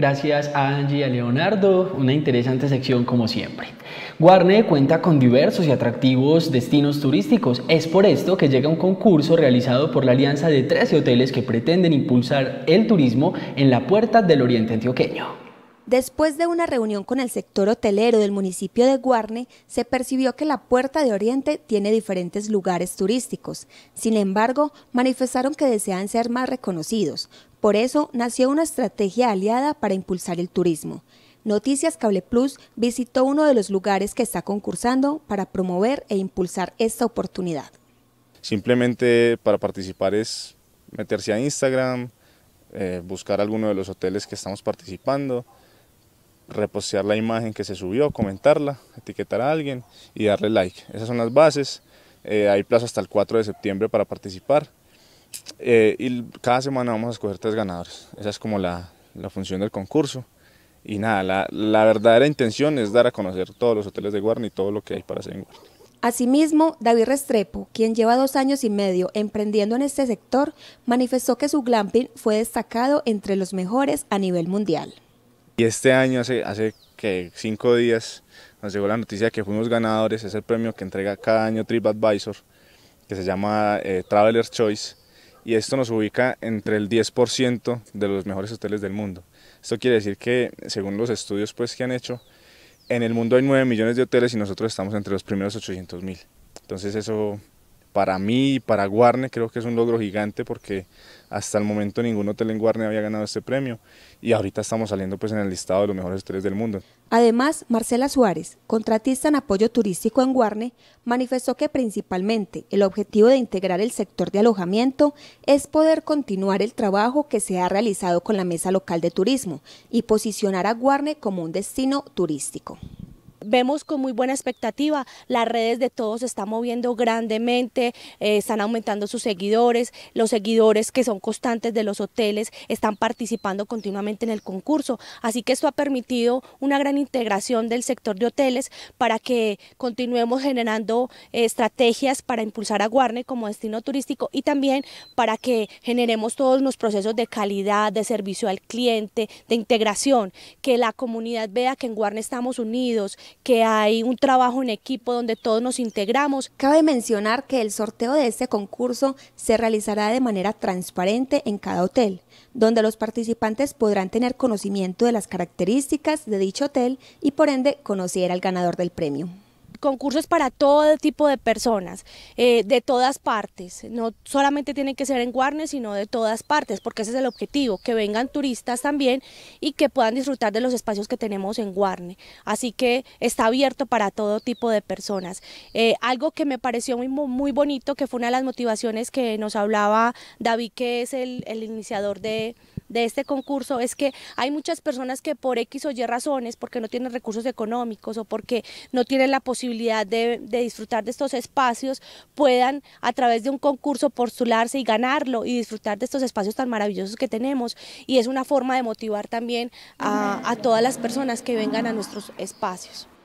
Gracias a Angie y a Leonardo, una interesante sección como siempre. Guarne cuenta con diversos y atractivos destinos turísticos. Es por esto que llega un concurso realizado por la alianza de 13 hoteles que pretenden impulsar el turismo en la puerta del oriente antioqueño. Después de una reunión con el sector hotelero del municipio de Guarne, se percibió que la Puerta de Oriente tiene diferentes lugares turísticos. Sin embargo, manifestaron que desean ser más reconocidos, por eso nació una estrategia aliada para impulsar el turismo. Noticias Cable Plus visitó uno de los lugares que está concursando para promover e impulsar esta oportunidad. Simplemente para participar es meterse a Instagram, eh, buscar alguno de los hoteles que estamos participando, repostear la imagen que se subió, comentarla, etiquetar a alguien y darle like. Esas son las bases. Eh, hay plazo hasta el 4 de septiembre para participar. Eh, y cada semana vamos a escoger tres ganadores. Esa es como la, la función del concurso. Y nada, la, la, verdadera intención es dar a conocer todos los hoteles de Guarni y todo lo que hay para hacer en Guarni. Asimismo, David Restrepo, quien lleva dos años y medio emprendiendo en este sector, manifestó que su glamping fue destacado entre los mejores a nivel mundial. Y este año, hace, hace que cinco días, nos llegó la noticia de que fuimos ganadores. Es el premio que entrega cada año TripAdvisor, que se llama eh, Traveler's Choice y esto nos ubica entre el 10% de los mejores hoteles del mundo. Esto quiere decir que, según los estudios pues, que han hecho, en el mundo hay 9 millones de hoteles y nosotros estamos entre los primeros 800 mil. Entonces eso para mí y para Guarne creo que es un logro gigante porque hasta el momento ningún hotel en Guarne había ganado este premio y ahorita estamos saliendo pues en el listado de los mejores hoteles del mundo. Además, Marcela Suárez, contratista en apoyo turístico en Guarne, manifestó que principalmente el objetivo de integrar el sector de alojamiento es poder continuar el trabajo que se ha realizado con la Mesa Local de Turismo y posicionar a Guarne como un destino turístico. Vemos con muy buena expectativa, las redes de todos se están moviendo grandemente, eh, están aumentando sus seguidores, los seguidores que son constantes de los hoteles están participando continuamente en el concurso, así que esto ha permitido una gran integración del sector de hoteles para que continuemos generando eh, estrategias para impulsar a Guarne como destino turístico y también para que generemos todos los procesos de calidad, de servicio al cliente, de integración, que la comunidad vea que en Guarne estamos unidos, que hay un trabajo en equipo donde todos nos integramos. Cabe mencionar que el sorteo de este concurso se realizará de manera transparente en cada hotel, donde los participantes podrán tener conocimiento de las características de dicho hotel y por ende conocer al ganador del premio concursos para todo tipo de personas, eh, de todas partes. No solamente tienen que ser en Guarne sino de todas partes, porque ese es el objetivo, que vengan turistas también y que puedan disfrutar de los espacios que tenemos en Guarne. Así que está abierto para todo tipo de personas. Eh, algo que me pareció muy, muy bonito, que fue una de las motivaciones que nos hablaba David, que es el iniciador de, de este concurso es que hay muchas personas que por X o Y razones, porque no tienen recursos económicos o porque no tienen la posibilidad de, disfrutar de estos espacios, puedan a través de un concurso postularse y ganarlo y disfrutar de estos espacios tan maravillosos que tenemos. Y es una forma de motivar también a todas las personas que vengan a nuestros espacios.